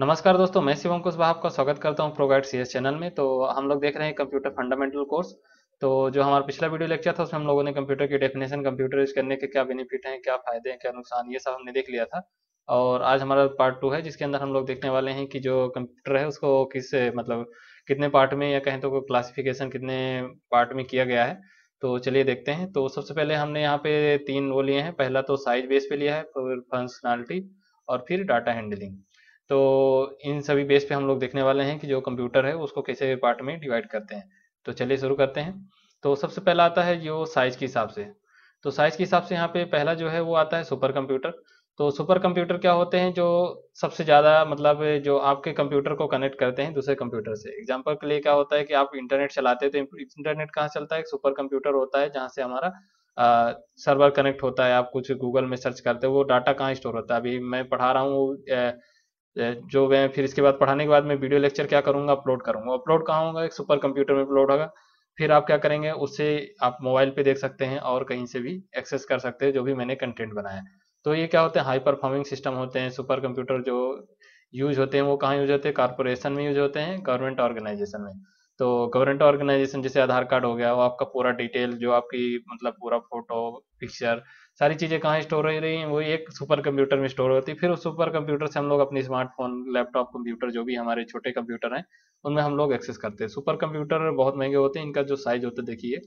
नमस्कार दोस्तों मैं शिवम कुशवाहा आपका स्वागत करता हूं प्रोगाइड सीएस चैनल में तो हम लोग देख रहे हैं कंप्यूटर फंडामेंटल कोर्स तो जो हमारा पिछला वीडियो लेक्चर था उसमें हम लोगों ने कंप्यूटर की डेफिनेशन कंप्यूटर यूज करने के क्या बेनिफिट हैं क्या फायदे हैं क्या नुकसान ये सब हमने देख लिया था और आज हमारा पार्ट टू है जिसके अंदर हम लोग देखने वाले हैं कि जो कंप्यूटर है उसको किस मतलब कितने पार्ट में या कहें तो क्लासिफिकेशन कितने पार्ट में किया गया है तो चलिए देखते हैं तो सबसे पहले हमने यहाँ पे तीन वो लिए हैं पहला तो साइज बेस पे लिया है फिर फंक्शनलिटी और फिर डाटा हैंडलिंग तो इन सभी बेस पे हम लोग देखने वाले हैं कि जो कंप्यूटर है उसको कैसे पार्ट में डिवाइड करते हैं तो चलिए शुरू करते हैं तो सबसे पहला आता है जो साइज के हिसाब से तो साइज के हिसाब से यहाँ पे पहला जो है वो आता है सुपर कंप्यूटर तो सुपर कंप्यूटर क्या होते हैं जो सबसे ज़्यादा मतलब जो आपके कंप्यूटर को कनेक्ट करते हैं दूसरे कंप्यूटर से एग्जाम्पल के लिए क्या होता है कि आप इंटरनेट चलाते हैं तो इंटरनेट कहाँ चलता है एक सुपर कंप्यूटर होता है जहाँ से हमारा सर्वर कनेक्ट होता है आप कुछ गूगल में सर्च करते हो वो डाटा कहाँ स्टोर होता है अभी मैं पढ़ा रहा हूँ जो मैं फिर इसके बाद पढ़ाने के बाद मैं वीडियो लेक्चर क्या करूँगा अपलोड करूंगा अपलोड कहाँ होगा एक सुपर कंप्यूटर में अपलोड होगा फिर आप क्या करेंगे उससे आप मोबाइल पे देख सकते हैं और कहीं से भी एक्सेस कर सकते हैं जो भी मैंने कंटेंट बनाया तो ये क्या होते हैं हाई परफॉर्मिंग सिस्टम होते हैं सुपर कंप्यूटर जो यूज होते हैं वो कहाँ यूज होते हैं कारपोरेशन में यूज होते हैं गवर्नमेंट ऑर्गेनाइजेशन में तो गवर्नमेंट ऑर्गेनाइजेशन जैसे आधार कार्ड हो गया वो आपका पूरा डिटेल जो आपकी मतलब पूरा फोटो पिक्चर सारी चीज़ें कहाँ स्टोर हो रही हैं वो एक सुपर कंप्यूटर में स्टोर होती है फिर उस सुपर कंप्यूटर से हम लोग अपनी स्मार्टफोन लैपटॉप कंप्यूटर जो भी हमारे छोटे कंप्यूटर हैं उनमें हम लोग एक्सेस करते हैं सुपर कंप्यूटर बहुत महंगे होते हैं इनका जो साइज होता है देखिए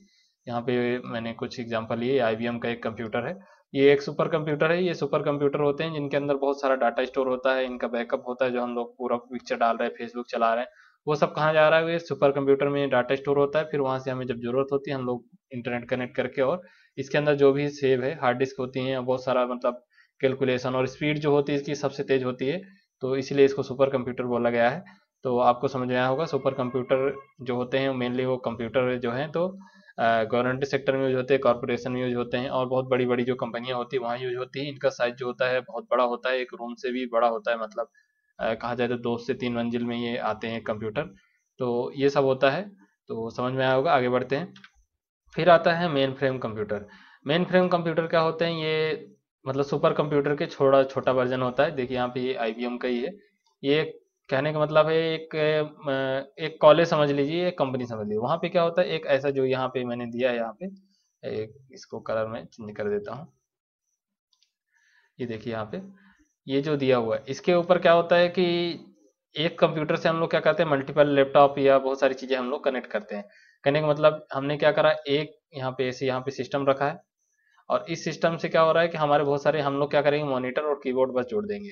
यहाँ पे मैंने कुछ एग्जाम्पल लिए आई का एक कंप्यूटर है ये एक सुपर कंप्यूटर है ये सुपर कंप्यूटर होते हैं जिनके अंदर बहुत सारा डाटा स्टोर होता है इनका बैकअप होता है जो हम लोग पूरा पिक्चर डाल रहे हैं फेसबुक चला रहे हैं वो सब कहाँ जा रहा है ये सुपर कंप्यूटर में डाटा स्टोर होता है फिर वहाँ से हमें जब जरूरत होती है हम लोग इंटरनेट कनेक्ट करके और इसके अंदर जो भी सेव है हार्ड डिस्क होती हैं बहुत सारा मतलब कैलकुलेशन और स्पीड जो होती है इसकी सबसे तेज होती है तो इसलिए इसको सुपर कंप्यूटर बोला गया है तो आपको समझ आया होगा सुपर कंप्यूटर जो होते हैं मेनली वो कंप्यूटर जो है तो गवर्नमेंट सेक्टर में यूज होते हैं कॉरपोरेशन में यूज होते हैं और बहुत बड़ी बड़ी जो कंपनियां होती है वहाँ यूज होती है इनका साइज जो होता है बहुत बड़ा होता है एक रूम से भी बड़ा होता है मतलब कहा जाए तो दो से तीन मंजिल में ये आते हैं कंप्यूटर तो ये सब होता है तो समझ में आया होगा आगे बढ़ते हैं फिर आता है mainframe computer mainframe computer क्या होते हैं ये मतलब सुपर कंप्यूटर के छोटा छोटा वर्जन होता है देखिए यहाँ पे ये आई का ही है ये कहने का मतलब है एक एक कॉलेज समझ लीजिए एक कंपनी समझ लीजिए वहाँ पे क्या होता है एक ऐसा जो यहाँ पे मैंने दिया है यहाँ पे एक इसको कलर में चेंज कर देता हूँ ये देखिए यहाँ पे ये जो दिया हुआ है इसके ऊपर क्या होता है कि एक कंप्यूटर से हम लोग क्या करते हैं मल्टीपल लैपटॉप या बहुत सारी चीज़ें हम लोग कनेक्ट करते हैं कहने का मतलब हमने क्या करा एक यहाँ पे ऐसे यहाँ पे सिस्टम रखा है और इस सिस्टम से क्या हो रहा है कि हमारे बहुत सारे हम लोग क्या करेंगे मॉनिटर और कीबोर्ड बस जोड़ देंगे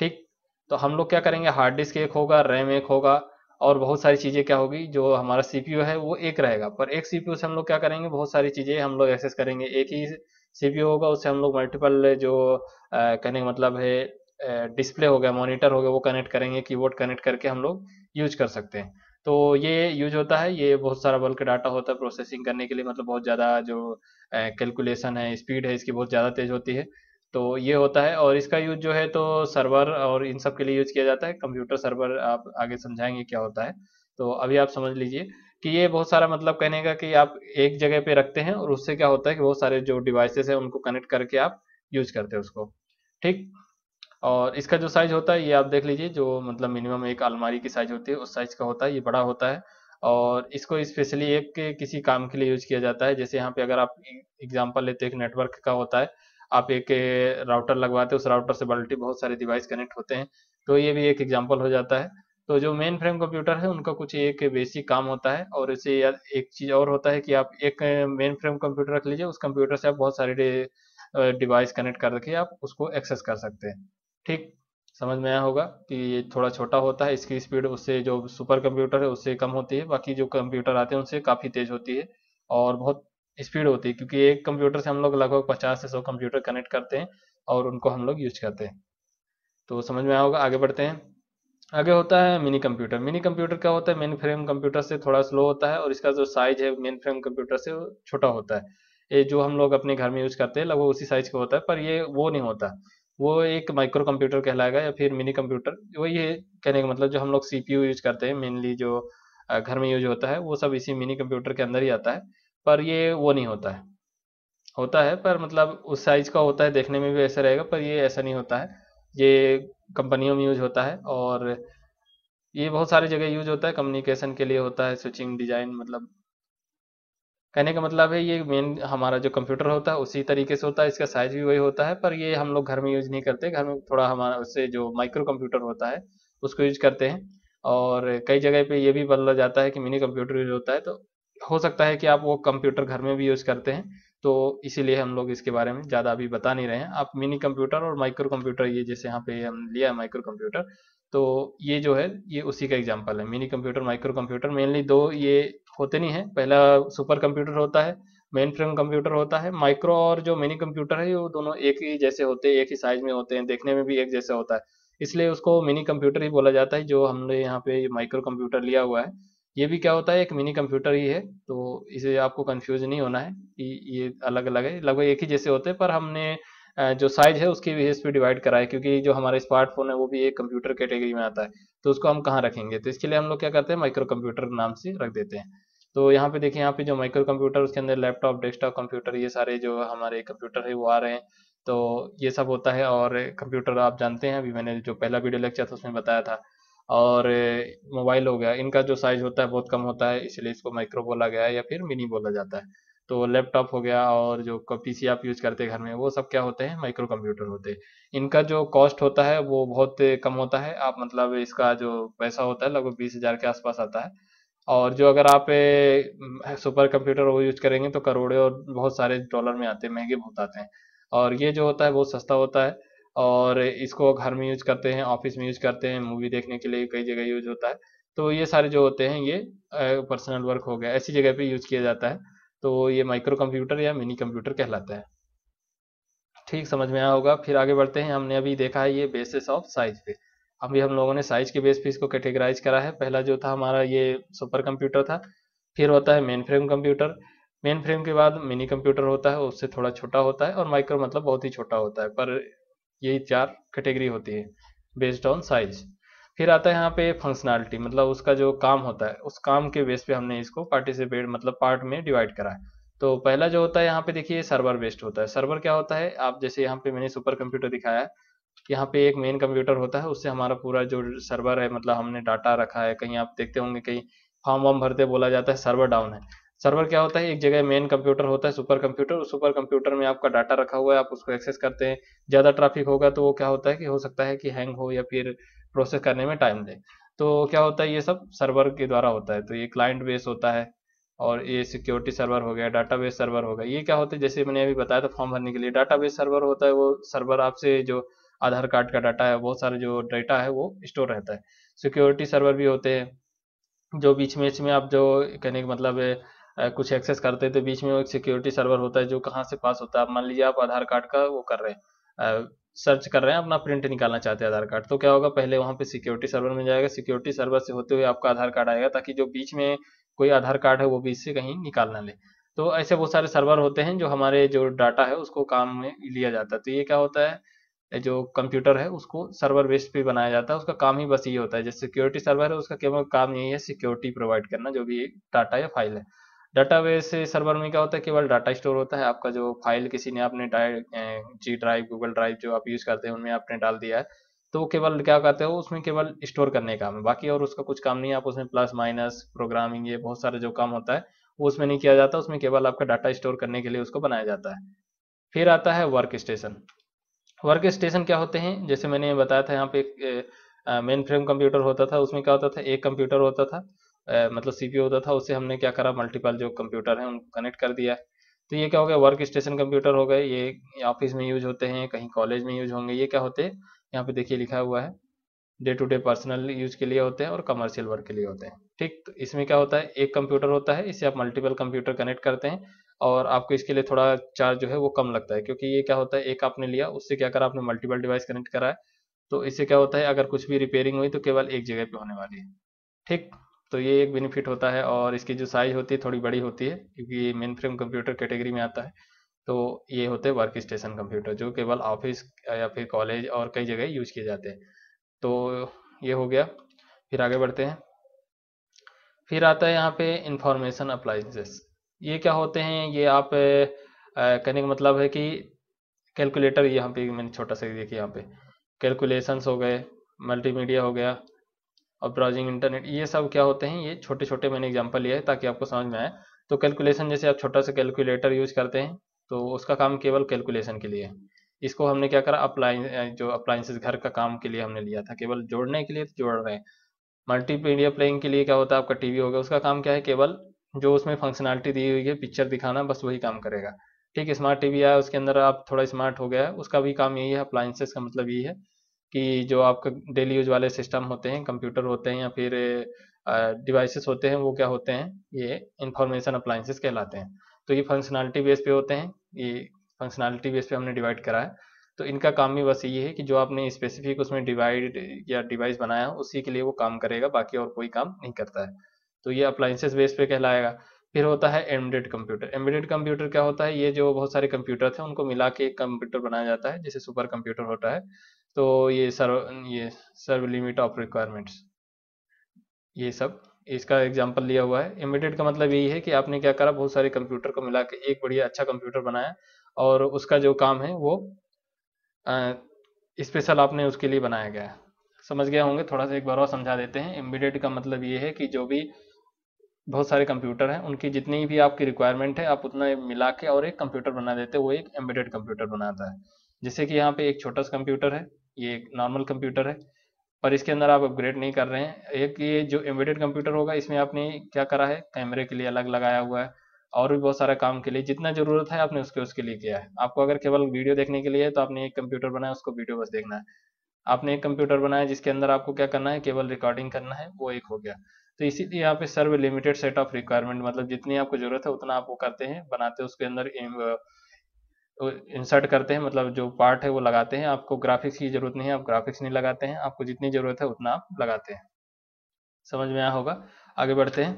ठीक तो हम लोग क्या करेंगे हार्ड डिस्क एक होगा रैम एक होगा और बहुत सारी चीज़ें क्या होगी जो हमारा सीपीयू है वो एक रहेगा पर एक सीपीयू से हम लोग क्या करेंगे बहुत सारी चीज़ें हम लोग एक्सेस करेंगे एक ही सीपीयू होगा उससे हम लोग मल्टीपल जो कहने का मतलब है डिस्प्ले हो गया मॉनिटर हो गया वो कनेक्ट करेंगे कीबोर्ड कनेक्ट करके हम लोग यूज कर सकते हैं तो ये यूज होता है ये बहुत सारा बल्क डाटा होता है प्रोसेसिंग करने के लिए मतलब बहुत ज़्यादा जो कैलकुलेशन है स्पीड है इसकी बहुत ज़्यादा तेज़ होती है तो ये होता है और इसका यूज जो है तो सर्वर और इन सब के लिए यूज किया जाता है कंप्यूटर सर्वर आप आगे समझाएंगे क्या होता है तो अभी आप समझ लीजिए कि ये बहुत सारा मतलब कहने का कि आप एक जगह पे रखते हैं और उससे क्या होता है कि बहुत सारे जो डिवाइसेस हैं उनको कनेक्ट करके आप यूज करते हैं उसको ठीक और इसका जो साइज होता है ये आप देख लीजिए जो मतलब मिनिमम एक अलमारी की साइज होती है उस साइज का होता है ये बड़ा होता है और इसको स्पेशली एक किसी काम के लिए यूज किया जाता है जैसे यहाँ पे अगर आप एग्जाम्पल लेते एक नेटवर्क का होता है आप एक राउटर लगवाते उस राउटर से बल्टी बहुत सारे डिवाइस कनेक्ट होते हैं तो ये भी एक एग्जाम्पल हो जाता है तो जो मेन फ्रेम कंप्यूटर है उनका कुछ एक बेसिक काम होता है और इसे एक चीज़ और होता है कि आप एक मेन फ्रेम कंप्यूटर रख लीजिए उस कंप्यूटर से आप बहुत सारे डिवाइस कनेक्ट कर रखिए आप उसको एक्सेस कर सकते हैं ठीक समझ में आया होगा कि ये थोड़ा छोटा होता है इसकी स्पीड उससे जो सुपर कंप्यूटर है उससे कम होती है बाकी जो कंप्यूटर आते हैं उनसे काफ़ी तेज़ होती है और बहुत स्पीड होती है क्योंकि एक कंप्यूटर से हम लोग लगभग पचास से सौ कंप्यूटर कनेक्ट करते हैं और उनको हम लोग यूज करते हैं तो समझ में आया होगा आगे बढ़ते हैं आगे होता है मिनी कंप्यूटर मिनी कंप्यूटर क्या होता है मेन फ्रेम कंप्यूटर से थोड़ा स्लो होता है और इसका जो साइज है मेन फ्रेम कंप्यूटर से छोटा होता है ये जो हम लोग अपने घर में यूज करते हैं लगभग उसी साइज का होता है पर ये वो नहीं होता वो एक माइक्रो कंप्यूटर कहलाएगा या फिर मिनी कंप्यूटर वही है कहने का मतलब जो हम लोग सीपीयू यूज करते हैं मेनली जो घर में यूज होता है वो सब इसी मिनी कंप्यूटर के अंदर ही आता है पर ये वो नहीं होता है होता है पर मतलब उस साइज का होता है देखने में भी ऐसा रहेगा पर ये ऐसा नहीं होता है ये कंपनियों में यूज होता है और ये बहुत सारी जगह यूज होता है कम्युनिकेशन के लिए होता है स्विचिंग डिजाइन मतलब कहने का मतलब है ये मेन हमारा जो कंप्यूटर होता है उसी तरीके से होता है इसका साइज भी वही होता है पर ये हम लोग घर में यूज नहीं करते घर में थोड़ा हमारा उससे जो माइक्रो कंप्यूटर होता है उसको यूज करते हैं और कई जगह पे ये भी बदला जाता है कि मिनी कंप्यूटर यूज होता है तो हो सकता है कि आप वो कंप्यूटर घर में भी यूज करते हैं तो इसीलिए हम लोग इसके बारे में ज़्यादा अभी बता नहीं रहे हैं आप मिनी कंप्यूटर और माइक्रो कंप्यूटर ये जैसे यहाँ पे हम लिया है माइक्रो कंप्यूटर तो ये जो है ये उसी का एग्जाम्पल है mini computer micro computer mainly दो ये होते नहीं है पहला सुपर कंप्यूटर होता है मेन फ्रेम कंप्यूटर होता है माइक्रो और जो मिनी कंप्यूटर है वो दोनों एक ही जैसे होते हैं एक ही साइज में होते हैं देखने में भी एक जैसा होता है इसलिए उसको मिनी कंप्यूटर ही बोला जाता है जो हमने यहाँ पे माइक्रो कंप्यूटर लिया हुआ है ये भी क्या होता है एक मिनी कंप्यूटर ही है तो इसे आपको कंफ्यूज नहीं होना है कि ये अलग अलग है लगभग एक ही जैसे होते हैं पर हमने जो साइज है उसकी भी इसपे डिवाइड करा है क्योंकि जो हमारे स्मार्टफोन है वो भी एक कंप्यूटर कैटेगरी में आता है तो उसको हम कहाँ रखेंगे तो इसके लिए हम लोग क्या करते हैं माइक्रो कंप्यूटर नाम से रख देते हैं तो यहाँ पे देखिए यहाँ पे जो माइक्रो कंप्यूटर उसके अंदर लैपटॉप डेस्कटॉप कंप्यूटर ये सारे जो हमारे कंप्यूटर है वो आ रहे हैं तो ये सब होता है और कंप्यूटर आप जानते हैं अभी मैंने जो पहला वीडियो लेक्चर था उसमें बताया था और मोबाइल हो गया इनका जो साइज होता है बहुत कम होता है इसलिए इसको माइक्रो बोला गया है या फिर मिनी बोला जाता है तो लैपटॉप हो गया और जो पीसी आप यूज करते हैं घर में वो सब क्या होते हैं माइक्रो कंप्यूटर होते हैं इनका जो कॉस्ट होता है वो बहुत कम होता है आप मतलब इसका जो पैसा होता है लगभग बीस हजार के आसपास आता है और जो अगर आप सुपर कंप्यूटर वो यूज करेंगे तो करोड़े और बहुत सारे डॉलर में आते हैं महंगे बहुत आते हैं और ये जो होता है बहुत सस्ता होता है और इसको घर में यूज करते हैं ऑफिस में यूज करते हैं मूवी देखने के लिए कई जगह यूज होता है तो ये सारे जो होते हैं ये पर्सनल वर्क हो गया ऐसी जगह पे यूज किया जाता है तो ये माइक्रो कंप्यूटर या मिनी कंप्यूटर कहलाता है ठीक समझ में आया होगा फिर आगे बढ़ते हैं हमने अभी देखा है ये बेसिस ऑफ साइज पे अभी हम लोगों ने साइज के बेस पे इसको कैटेगराइज करा है पहला जो था हमारा ये सुपर कंप्यूटर था फिर होता है mainframe computer mainframe के बाद मिनी कंप्यूटर होता है उससे थोड़ा छोटा होता है और माइक्रो मतलब बहुत ही छोटा होता है पर यही चार कैटेगरी होती है बेस्ड ऑन साइज फिर आता है यहाँ पे फंक्शनैलिटी मतलब उसका जो काम होता है उस काम के बेस पे हमने इसको पार्टिसिपेट मतलब पार्ट में डिवाइड करा है तो पहला जो होता है यहाँ पे देखिए सर्वर बेस्ड होता है सर्वर क्या होता है आप जैसे यहाँ पे मैंने सुपर कंप्यूटर दिखाया है यहाँ पे एक मेन कंप्यूटर होता है उससे हमारा पूरा जो सर्वर है मतलब हमने डाटा रखा है कहीं आप देखते होंगे कहीं फॉर्म वॉर्म भरते बोला जाता है सर्वर डाउन है सर्वर क्या होता है एक जगह मेन कंप्यूटर होता है सुपर कंप्यूटर उस सुपर कंप्यूटर में आपका डाटा रखा हुआ है आप उसको एक्सेस करते हैं ज़्यादा ट्रैफिक होगा तो वो क्या होता है कि हो सकता है कि हैंग हो या फिर प्रोसेस करने में टाइम दे तो क्या होता है ये सब सर्वर के द्वारा होता है तो ये क्लाइंट बेस होता है और ये सिक्योरिटी सर्वर हो गया डाटाबेस सर्वर हो गया ये क्या होता है जैसे मैंने अभी बताया था फॉर्म भरने के लिए डाटाबेस सर्वर होता है वो सर्वर आपसे जो आधार कार्ड का डाटा है बहुत सारे जो डाटा है वो स्टोर रहता है सिक्योरिटी सर्वर भी होते हैं जो बीच में इसमें आप जो कहने का मतलब है कुछ एक्सेस करते हैं तो बीच में एक सिक्योरिटी सर्वर होता है जो कहाँ से पास होता है मान लीजिए आप आधार कार्ड का वो कर रहे हैं सर्च कर रहे हैं अपना प्रिंट निकालना चाहते हैं आधार कार्ड तो क्या होगा पहले वहाँ पे सिक्योरिटी सर्वर में जाएगा सिक्योरिटी सर्वर से होते हुए आपका आधार कार्ड आएगा ताकि जो बीच में कोई आधार कार्ड है वो बीच से कहीं निकाल ना ले तो ऐसे बहुत सारे सर्वर होते हैं जो हमारे जो डाटा है उसको काम में लिया जाता है तो ये क्या होता है जो कंप्यूटर है उसको सर्वर बेस्ड पे बनाया जाता है उसका काम ही बस ये होता है जैसे सिक्योरिटी सर्वर है उसका केवल काम यही है सिक्योरिटी प्रोवाइड करना जो भी डाटा या फाइल है डाटा बेस सर्वर में क्या होता है केवल डाटा स्टोर होता है आपका जो फाइल किसी ने आपने जी ड्राइव गूगल ड्राइव जो आप यूज करते हैं उनमें आपने डाल दिया है तो केवल क्या कहते हो उसमें केवल स्टोर करने का काम है बाकी और उसका कुछ काम नहीं है आप उसमें प्लस माइनस प्रोग्रामिंग ये बहुत सारे जो काम होता है वो उसमें नहीं किया जाता उसमें केवल आपका डाटा स्टोर करने के लिए उसको बनाया जाता है फिर आता है वर्क स्टेशन वर्क स्टेशन क्या होते हैं जैसे मैंने बताया था यहाँ पे मेन फ्रेम कंप्यूटर होता था उसमें क्या होता था एक कंप्यूटर होता था आ, मतलब सीपीयू होता था उससे हमने क्या करा मल्टीपल जो कंप्यूटर है उनको कनेक्ट कर दिया तो ये क्या हो गया वर्क स्टेशन कंप्यूटर हो गए ये ऑफिस में यूज होते हैं कहीं कॉलेज में यूज होंगे ये क्या होते हैं यहाँ पे देखिए लिखा हुआ है day to day personal use के लिए होते हैं और कमर्शियल वर्क के लिए होते हैं ठीक तो इसमें क्या होता है एक कंप्यूटर होता है इसे आप मल्टीपल कंप्यूटर कनेक्ट करते हैं और आपको इसके लिए थोड़ा चार्ज जो है वो कम लगता है क्योंकि ये क्या होता है एक आपने लिया उससे क्या करा आपने मल्टीपल डिवाइस कनेक्ट करा है तो इससे क्या होता है अगर कुछ भी रिपेयरिंग हुई तो केवल एक जगह पे होने वाली है ठीक तो ये एक बेनिफिट होता है और इसकी जो साइज होती है थोड़ी बड़ी होती है क्योंकि ये मेन फ्रेम कंप्यूटर कैटेगरी में आता है तो ये होते हैं वर्क स्टेशन कंप्यूटर जो केवल ऑफिस या फिर कॉलेज और कई जगह यूज किए जाते हैं तो ये हो गया फिर आगे बढ़ते हैं फिर आता है यहाँ पे इंफॉर्मेशन अप्लाइंसेस ये क्या होते हैं ये आप कहने का मतलब है कि कैलकुलेटर यहाँ पे मैंने छोटा सा देखिए यहाँ पे कैलकुलेशंस हो गए मल्टीमीडिया हो गया और ब्राउजिंग इंटरनेट ये सब क्या होते हैं ये छोटे छोटे मैंने एग्जाम्पल लिए ताकि आपको समझ में आए तो कैलकुलेशन जैसे आप छोटा सा कैलकुलेटर यूज करते हैं तो उसका काम केवल कैलकुलेशन के लिए है इसको हमने क्या करा अप्लाई जो अप्लाइंसेस घर का काम के लिए हमने लिया था केवल जोड़ने के लिए तो जोड़ रहे हैं मल्टीमीडिया प्लेइंग के लिए क्या होता है आपका टीवी हो गया उसका काम क्या है केवल जो उसमें फंक्शनैलिटी दी हुई है पिक्चर दिखाना बस वही काम करेगा ठीक है स्मार्ट टीवी आया उसके अंदर आप थोड़ा स्मार्ट हो गया है उसका भी काम यही है अप्लायंसेस का मतलब यही है कि जो आपका डेली यूज वाले सिस्टम होते हैं कंप्यूटर होते हैं या फिर डिवाइसेस होते हैं वो क्या होते हैं ये इंफॉर्मेशन अप्लायंसेस कहलाते हैं तो ये फंक्शनैलिटी बेस पे होते हैं ये फंक्शनैलिटी बेस पे हमने डिवाइड करा है तो इनका काम भी बस ये है कि जो आपने स्पेसिफिक उसमें डिवाइड या डिवाइस बनाया उसी के लिए वो काम करेगा बाकी और कोई काम नहीं करता है तो ये अप्लाइंसेस बेस पे कहलाएगा फिर होता है एम्बेडेड कंप्यूटर एम्बेडेड कंप्यूटर क्या होता है ये जो बहुत सारे कंप्यूटर थे उनको मिला के एक कंप्यूटर बनाया जाता है जिसे सुपर कंप्यूटर होता है तो ये सर्व ये सर्व लिमिट ऑफ रिक्वायरमेंट्स ये सब इसका एग्जाम्पल लिया हुआ है एम्बेडेड का मतलब यही है कि आपने क्या करा बहुत सारे कंप्यूटर को मिला के एक बढ़िया अच्छा कंप्यूटर बनाया और उसका जो काम है वो स्पेशल आपने उसके लिए बनाया गया है समझ गया होंगे थोड़ा सा एक बार और समझा देते हैं एम्बेडेड का मतलब ये है कि जो भी बहुत सारे कंप्यूटर हैं उनकी जितनी भी आपकी रिक्वायरमेंट है आप उतना मिला के और एक कंप्यूटर बना देते हैं वो एक एम्बेडेड कंप्यूटर बनाता है जैसे कि यहाँ पे एक छोटा सा कंप्यूटर है ये एक नॉर्मल कंप्यूटर है पर इसके अंदर आप अपग्रेड नहीं कर रहे हैं एक ये जो एम्बेडेड कंप्यूटर होगा इसमें आपने क्या करा है कैमरे के लिए अलग लगाया हुआ है और भी बहुत सारा काम के लिए जितना जरूरत है आपने उसके उसके लिए किया है आपको अगर केवल वीडियो देखने के लिए है तो आपने एक कंप्यूटर बनाया उसको वीडियो बस देखना है आपने एक कंप्यूटर बनाया जिसके अंदर आपको क्या करना है केवल रिकॉर्डिंग करना है वो एक हो गया तो इसीलिए यहाँ पे serve limited set of requirement मतलब जितनी आपको जरूरत है उतना आप वो करते हैं बनाते हैं उसके अंदर इंसर्ट करते हैं मतलब जो पार्ट है वो लगाते हैं आपको ग्राफिक्स की जरूरत नहीं है आप ग्राफिक्स नहीं लगाते हैं आपको जितनी जरूरत है उतना आप लगाते हैं समझ में आया होगा आगे बढ़ते हैं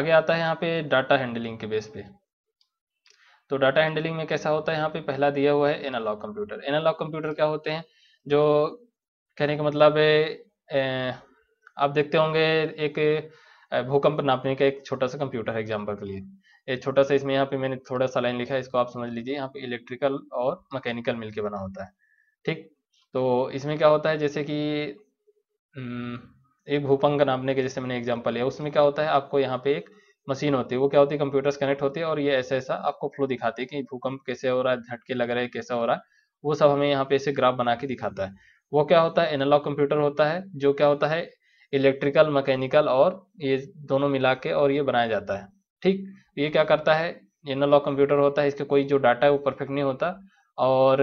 आगे आता है यहाँ पे डाटा हैंडलिंग के बेस पे तो डाटा हैंडलिंग में कैसा होता है यहाँ पे पहला दिया हुआ है एनालॉग कंप्यूटर एनालॉग कंप्यूटर क्या होते हैं जो कहने का मतलब है आप देखते होंगे एक भूकंप नापने का एक छोटा सा कंप्यूटर है एग्जाम्पल के लिए एक छोटा सा इसमें यहाँ पे मैंने थोड़ा सा लाइन लिखा है इसको आप समझ लीजिए यहाँ पे इलेक्ट्रिकल और मैकेनिकल मिलके बना होता है ठीक तो इसमें क्या होता है जैसे कि एक भूपंग नापने के जैसे मैंने एग्जाम्पल लिया उसमें क्या होता है आपको यहाँ पे एक मशीन होती है वो क्या होती है कंप्यूटर्स कनेक्ट होती है और ये ऐसा ऐसा आपको फ्लो दिखाती है कि भूकंप कैसे हो रहा है झटके लग रहे हैं कैसा हो रहा है वो सब हमें यहाँ पे ऐसे ग्राफ बना के दिखाता है वो क्या होता है एनालॉग कंप्यूटर होता है जो क्या होता है इलेक्ट्रिकल मैकेनिकल और ये दोनों मिला के और ये बनाया जाता है ठीक ये क्या करता है ये एनालॉग कंप्यूटर होता है इसके कोई जो डाटा है वो परफेक्ट नहीं होता और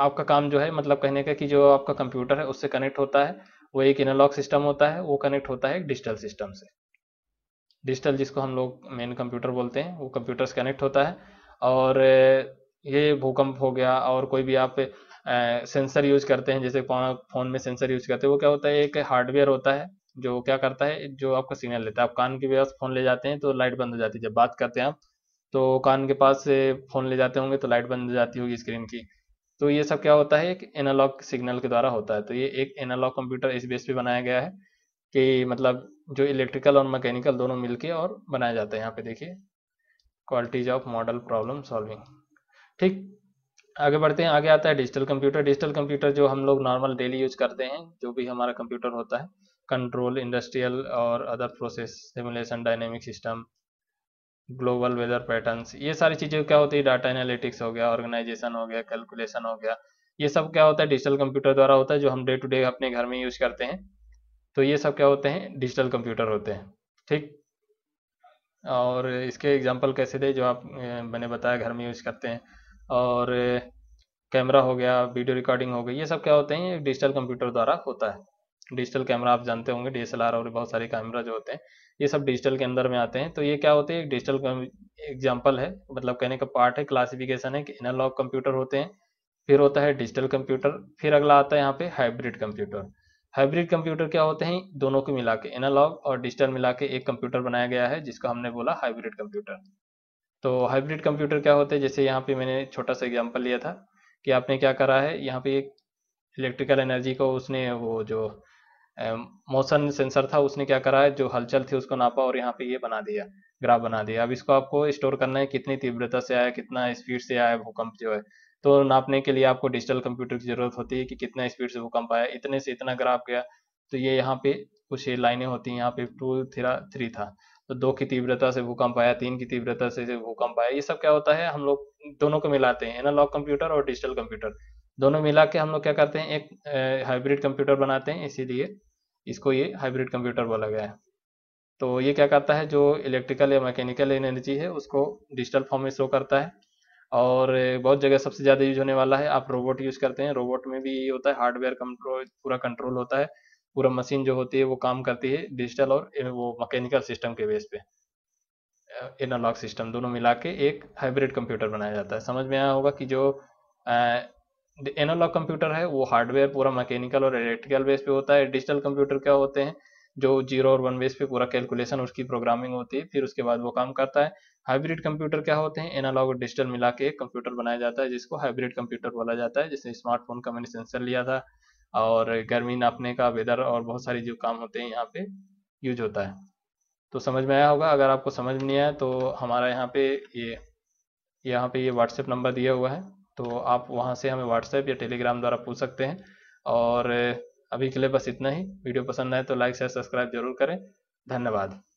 आपका काम जो है मतलब कहने का कि जो आपका कंप्यूटर है उससे कनेक्ट होता है वो एक एनालॉग सिस्टम होता है वो कनेक्ट होता है डिजिटल सिस्टम से डिजिटल जिसको हम लोग मेन कंप्यूटर बोलते हैं वो कंप्यूटर से कनेक्ट होता है और ये भूकंप हो गया और कोई भी आप सेंसर यूज करते हैं जैसे फ़ोन में सेंसर यूज करते हैं वो क्या होता है एक हार्डवेयर होता है जो क्या करता है जो आपका सिग्नल लेता है आप कान के पास फ़ोन ले जाते हैं तो लाइट बंद हो जाती है जब बात करते हैं आप तो कान के पास से फ़ोन ले जाते होंगे तो लाइट बंद हो जाती होगी स्क्रीन की तो ये सब क्या होता है एक एनालॉग सिग्नल के द्वारा होता है तो ये एक एनालॉग कंप्यूटर इस बेस पे बनाया गया है कि मतलब जो इलेक्ट्रिकल और मैकेनिकल दोनों मिलके और बनाया जाते हैं यहाँ पे देखिए qualities of model problem solving ठीक आगे बढ़ते हैं आगे आता है डिजिटल कंप्यूटर डिजिटल कंप्यूटर जो हम लोग नॉर्मल डेली यूज करते हैं जो भी हमारा कंप्यूटर होता है कंट्रोल इंडस्ट्रियल और other process simulation dynamic system global weather patterns ये सारी चीज़ें क्या होती है डाटा एनालिटिक्स हो गया ऑर्गेनाइजेशन हो गया कैलकुलेशन हो गया ये सब क्या होता है डिजिटल कंप्यूटर द्वारा होता है जो हम डे टू डे अपने घर में यूज करते हैं तो ये सब क्या होते हैं डिजिटल कंप्यूटर होते हैं ठीक और इसके एग्जाम्पल कैसे दे जो आप मैंने बताया घर में यूज करते हैं और कैमरा हो गया वीडियो रिकॉर्डिंग हो गई ये सब क्या होते हैं डिजिटल कंप्यूटर द्वारा होता है डिजिटल कैमरा आप जानते होंगे डी और बहुत सारे कैमरा जो होते हैं ये सब डिजिटल के अंदर में आते हैं तो ये क्या होते हैं डिजिटल एग्जाम्पल है मतलब कहने का पार्ट है क्लासिफिकेशन है कि एनालॉग कंप्यूटर होते हैं फिर होता है डिजिटल कंप्यूटर फिर अगला आता है यहाँ पे हाइब्रिड कंप्यूटर हाइब्रिड कंप्यूटर क्या होते हैं दोनों को मिला के एनालॉग और डिजिटल मिला के एक कंप्यूटर बनाया गया है जिसको हमने बोला हाइब्रिड कंप्यूटर तो हाइब्रिड कंप्यूटर क्या होते हैं जैसे यहाँ पे मैंने छोटा सा एग्जांपल लिया था कि आपने क्या करा है यहाँ पे एक इलेक्ट्रिकल एनर्जी को उसने वो जो मोशन सेंसर था उसने क्या करा है जो हलचल थी उसको नापा और यहाँ पे ये बना दिया ग्राफ बना दिया अब इसको आपको स्टोर करना है कितनी तीव्रता से आया कितना स्पीड से आया भूकंप जो है तो नापने के लिए आपको डिजिटल कंप्यूटर की जरूरत होती है कि कितना स्पीड से भूकंप आया इतने से इतना ग्राफ गया तो ये यहाँ पे कुछ लाइनें होती हैं यहाँ पे टू थ्रा थ्री था तो दो की तीव्रता से भूकंप आया तीन की तीव्रता से भूकंप आया ये सब क्या होता है हम लोग दोनों को मिलाते हैं एनालॉग कंप्यूटर और डिजिटल कंप्यूटर दोनों मिला के हम लोग क्या करते हैं एक हाइब्रिड कंप्यूटर बनाते हैं इसीलिए इसको ये हाइब्रिड कंप्यूटर बोला गया है तो ये क्या करता है जो इलेक्ट्रिकल या मैकेनिकल एनर्जी है उसको डिजिटल फॉर्म में शो करता है और बहुत जगह सबसे ज़्यादा यूज होने वाला है आप रोबोट यूज़ करते हैं रोबोट में भी ये होता है हार्डवेयर कंट्रोल पूरा कंट्रोल होता है पूरा मशीन जो होती है वो काम करती है डिजिटल और वो मैकेनिकल सिस्टम के बेस पे एनालॉग सिस्टम दोनों मिला के एक हाइब्रिड कंप्यूटर बनाया जाता है समझ में आया होगा कि जो एनालॉग कंप्यूटर है वो हार्डवेयर पूरा मैकेनिकल और इलेक्ट्रिकल बेस पे होता है डिजिटल कंप्यूटर क्या होते हैं जो जीरो और वन बेस पे पूरा कैलकुलेशन उसकी प्रोग्रामिंग होती है फिर उसके बाद वो काम करता है हाइब्रिड कंप्यूटर क्या होते हैं एनालॉग और डिजिटल मिला के एक कंप्यूटर बनाया जाता है जिसको हाइब्रिड कंप्यूटर बोला जाता है जिसने स्मार्टफोन का मैंने सेंसर लिया था और गर्मी नापने का वेदर और बहुत सारी जो काम होते हैं यहाँ पे यूज होता है तो समझ में आया होगा अगर आपको समझ में नहीं आया तो हमारा यहाँ पे ये यहाँ पे ये व्हाट्सएप नंबर दिया हुआ है तो आप वहाँ से हमें व्हाट्सएप या टेलीग्राम द्वारा पूछ सकते हैं और अभी के लिए बस इतना ही वीडियो पसंद आए तो लाइक शेयर सब्सक्राइब जरूर करें धन्यवाद